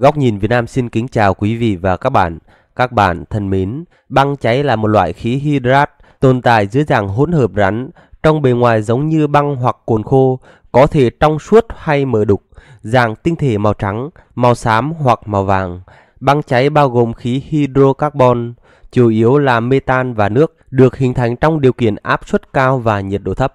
Góc nhìn Việt Nam xin kính chào quý vị và các bạn. Các bạn thân mến, băng cháy là một loại khí hydrat tồn tại dưới dạng hỗn hợp rắn, trong bề ngoài giống như băng hoặc cồn khô, có thể trong suốt hay mờ đục, dạng tinh thể màu trắng, màu xám hoặc màu vàng. Băng cháy bao gồm khí hydrocarbon, chủ yếu là metan và nước, được hình thành trong điều kiện áp suất cao và nhiệt độ thấp.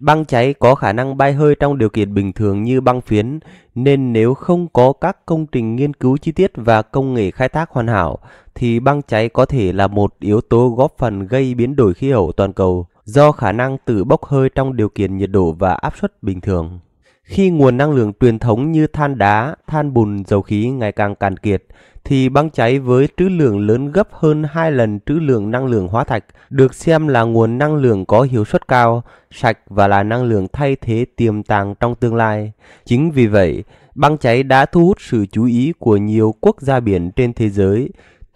Băng cháy có khả năng bay hơi trong điều kiện bình thường như băng phiến, nên nếu không có các công trình nghiên cứu chi tiết và công nghệ khai thác hoàn hảo, thì băng cháy có thể là một yếu tố góp phần gây biến đổi khí hậu toàn cầu do khả năng tự bốc hơi trong điều kiện nhiệt độ và áp suất bình thường. Khi nguồn năng lượng truyền thống như than đá, than bùn, dầu khí ngày càng cạn kiệt, thì băng cháy với trữ lượng lớn gấp hơn 2 lần trữ lượng năng lượng hóa thạch, được xem là nguồn năng lượng có hiệu suất cao, sạch và là năng lượng thay thế tiềm tàng trong tương lai. Chính vì vậy, băng cháy đã thu hút sự chú ý của nhiều quốc gia biển trên thế giới,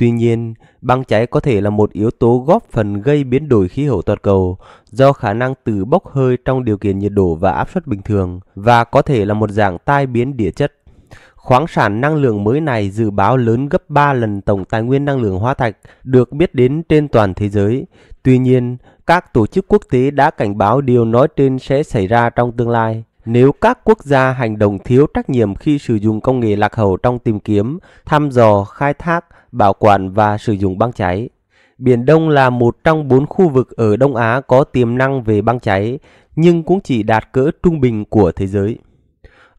Tuy nhiên, băng cháy có thể là một yếu tố góp phần gây biến đổi khí hậu toàn cầu do khả năng từ bốc hơi trong điều kiện nhiệt độ và áp suất bình thường và có thể là một dạng tai biến địa chất. Khoáng sản năng lượng mới này dự báo lớn gấp 3 lần tổng tài nguyên năng lượng hóa thạch được biết đến trên toàn thế giới. Tuy nhiên, các tổ chức quốc tế đã cảnh báo điều nói trên sẽ xảy ra trong tương lai. Nếu các quốc gia hành động thiếu trách nhiệm khi sử dụng công nghệ lạc hậu trong tìm kiếm, thăm dò, khai thác, bảo quản và sử dụng băng cháy. Biển Đông là một trong bốn khu vực ở Đông Á có tiềm năng về băng cháy, nhưng cũng chỉ đạt cỡ trung bình của thế giới.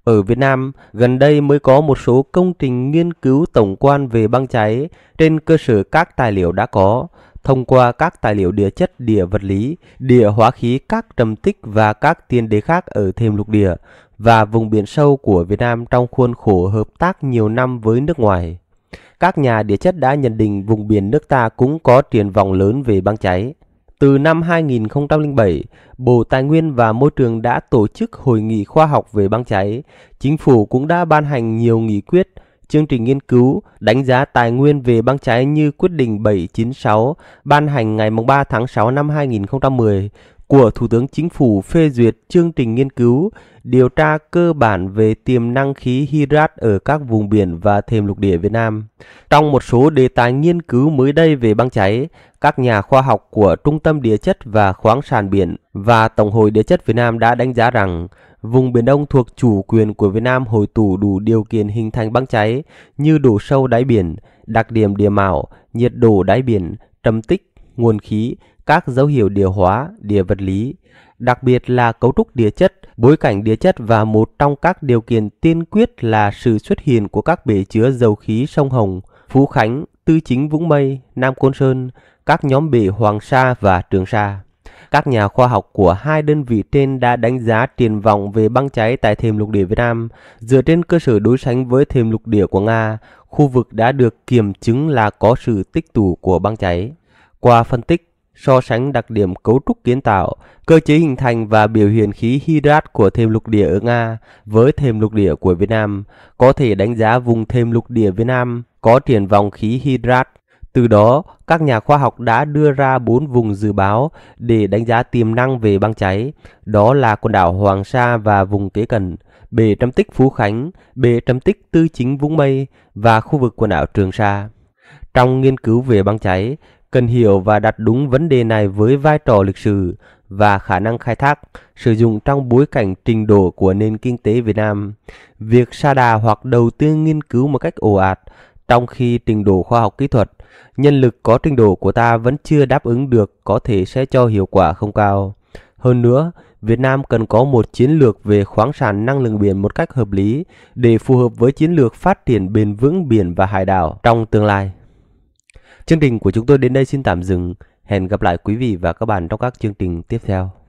Ở Việt Nam, gần đây mới có một số công trình nghiên cứu tổng quan về băng cháy trên cơ sở các tài liệu đã có, thông qua các tài liệu địa chất, địa vật lý, địa hóa khí các trầm tích và các tiên đế khác ở thêm lục địa và vùng biển sâu của Việt Nam trong khuôn khổ hợp tác nhiều năm với nước ngoài. Các nhà địa chất đã nhận định vùng biển nước ta cũng có triển vọng lớn về băng cháy. Từ năm 2007, Bộ Tài nguyên và Môi trường đã tổ chức hội nghị khoa học về băng cháy. Chính phủ cũng đã ban hành nhiều nghị quyết chương trình nghiên cứu đánh giá tài nguyên về băng trái như quyết định 796 ban hành ngày 3 tháng 6 năm 2010 của Thủ tướng Chính phủ phê duyệt chương trình nghiên cứu điều tra cơ bản về tiềm năng khí hydrat ở các vùng biển và thềm lục địa Việt Nam. Trong một số đề tài nghiên cứu mới đây về băng cháy, các nhà khoa học của Trung tâm Địa chất và Khoáng sản biển và Tổng hội Địa chất Việt Nam đã đánh giá rằng vùng Biển Đông thuộc chủ quyền của Việt Nam hồi tủ đủ điều kiện hình thành băng cháy như đủ sâu đáy biển, đặc điểm địa mạo, nhiệt độ đáy biển, trầm tích, nguồn khí, các dấu hiệu địa hóa, địa vật lý, đặc biệt là cấu trúc địa chất, bối cảnh địa chất và một trong các điều kiện tiên quyết là sự xuất hiện của các bể chứa dầu khí sông Hồng, Phú Khánh, Tư Chính Vũng Mây, Nam Côn Sơn, các nhóm bể Hoàng Sa và Trường Sa. Các nhà khoa học của hai đơn vị trên đã đánh giá triển vọng về băng cháy tại thềm lục địa Việt Nam dựa trên cơ sở đối sánh với thềm lục địa của Nga, khu vực đã được kiểm chứng là có sự tích tụ của băng cháy. Qua phân tích so sánh đặc điểm cấu trúc kiến tạo, cơ chế hình thành và biểu hiện khí hydrat của thềm lục địa ở Nga với thềm lục địa của Việt Nam, có thể đánh giá vùng thềm lục địa Việt Nam có triển vọng khí hydrat. Từ đó, các nhà khoa học đã đưa ra 4 vùng dự báo để đánh giá tiềm năng về băng cháy, đó là quần đảo Hoàng Sa và vùng kế cận, bể trầm tích Phú Khánh, bể trầm tích Tư Chính Vũng Mây và khu vực quần đảo Trường Sa. Trong nghiên cứu về băng cháy, cần hiểu và đặt đúng vấn đề này với vai trò lịch sử và khả năng khai thác, sử dụng trong bối cảnh trình độ của nền kinh tế Việt Nam. Việc sa đà hoặc đầu tư nghiên cứu một cách ồ ạt, trong khi trình độ khoa học kỹ thuật, nhân lực có trình độ của ta vẫn chưa đáp ứng được có thể sẽ cho hiệu quả không cao. Hơn nữa, Việt Nam cần có một chiến lược về khoáng sản năng lượng biển một cách hợp lý để phù hợp với chiến lược phát triển bền vững biển và hải đảo trong tương lai. Chương trình của chúng tôi đến đây xin tạm dừng. Hẹn gặp lại quý vị và các bạn trong các chương trình tiếp theo.